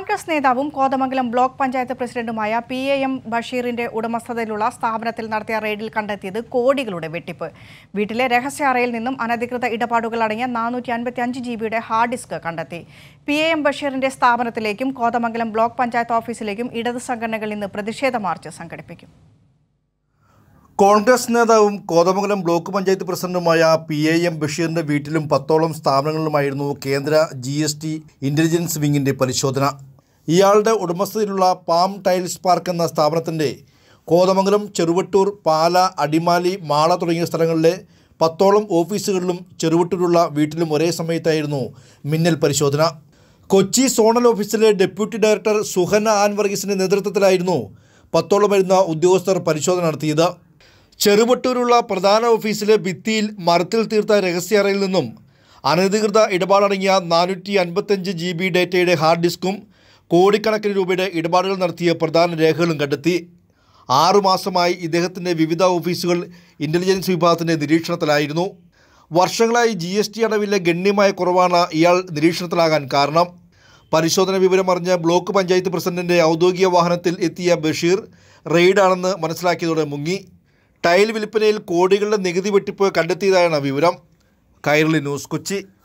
കോൺഗ്രസ് നേതാവും കോതമംഗലം ബ്ലോക്ക് പഞ്ചായത്ത് പ്രസിഡന്റുമായ P A M ബഷീറിന്റെ ഉടമസ്ഥതയിലുള്ള സ്ഥാപനത്തിൽ നടത്തിയ റെയ്ഡിൽ കണ്ടെത്തിയത് കോടികളുടെ വെട്ടിപ്പ് വീട്ടിലെ രഹസ്യ അറയിൽ നിന്നും അനധികൃത ഇടപാടുകൾ അടങ്ങിയ നാനൂറ്റി അൻപത്തി അഞ്ച് ജി ബിയുടെ ഹാർഡ് ഡിസ്ക് കണ്ടെത്തി പി എ എം ബഷീറിന്റെ സ്ഥാപനത്തിലേക്കും കോതമംഗലം ബ്ലോക്ക് പഞ്ചായത്ത് ഓഫീസിലേക്കും ഇടത് സംഘടനകൾ ഇന്ന് പ്രതിഷേധ മാർച്ച് സംഘടിപ്പിക്കും കോൺഗ്രസ് നേതാവും കോതമംഗലം ബ്ലോക്ക് പഞ്ചായത്ത് പ്രസിഡന്റുമായ പി എ എം ബഷീറിന്റെ വീട്ടിലും പത്തോളം സ്ഥാപനങ്ങളിലുമായിരുന്നു കേന്ദ്ര ജി എസ് ടി ഇന്റലിജൻസ് വിങ്ങിന്റെ പരിശോധന ഇയാളുടെ ഉടമസ്ഥതയിലുള്ള പാം ടൈൽസ് പാർക്ക് എന്ന സ്ഥാപനത്തിൻ്റെ കോതമംഗലം ചെറുവട്ടൂർ പാല അടിമാലി മാള തുടങ്ങിയ സ്ഥലങ്ങളിലെ പത്തോളം ഓഫീസുകളിലും ചെറുവട്ടൂരുള്ള വീട്ടിലും ഒരേ സമയത്തായിരുന്നു മിന്നൽ പരിശോധന കൊച്ചി സോണൽ ഓഫീസിലെ ഡെപ്യൂട്ടി ഡയറക്ടർ സുഹന ആൻ വർഗീസിൻ്റെ നേതൃത്വത്തിലായിരുന്നു പത്തോളം വരുന്ന ഉദ്യോഗസ്ഥർ പരിശോധന നടത്തിയത് ചെറുവട്ടൂരുള്ള പ്രധാന ഓഫീസിലെ ഭിത്തിയിൽ മരത്തിൽ തീർത്ത രഹസ്യറയിൽ നിന്നും അനധികൃത ഇടപാടടങ്ങിയ നാനൂറ്റി അൻപത്തഞ്ച് ജി ബി ഡേറ്റയുടെ ഹാർഡ് ഡിസ്കും കോടിക്കണക്കിന് രൂപയുടെ ഇടപാടുകൾ നടത്തിയ പ്രധാന രേഖകളും കണ്ടെത്തി ആറുമാസമായി ഇദ്ദേഹത്തിൻ്റെ വിവിധ ഓഫീസുകൾ ഇൻ്റലിജൻസ് വിഭാഗത്തിൻ്റെ നിരീക്ഷണത്തിലായിരുന്നു വർഷങ്ങളായി ജി എസ് ടി അടവിലെ ഗണ്യമായ കുറവാണ് ഇയാൾ നിരീക്ഷണത്തിലാകാൻ കാരണം പരിശോധന വിവരം അറിഞ്ഞ ബ്ലോക്ക് പഞ്ചായത്ത് പ്രസിഡന്റിൻ്റെ ഔദ്യോഗിക വാഹനത്തിൽ എത്തിയ ബഷീർ റെയ്ഡാണെന്ന് മനസ്സിലാക്കിയതോടെ മുങ്ങി ടൈൽ വിൽപ്പനയിൽ കോടികളുടെ നികുതി വെട്ടിപ്പ് കണ്ടെത്തിയതായാണ് വിവരം കൈരളി ന്യൂസ് കൊച്ചി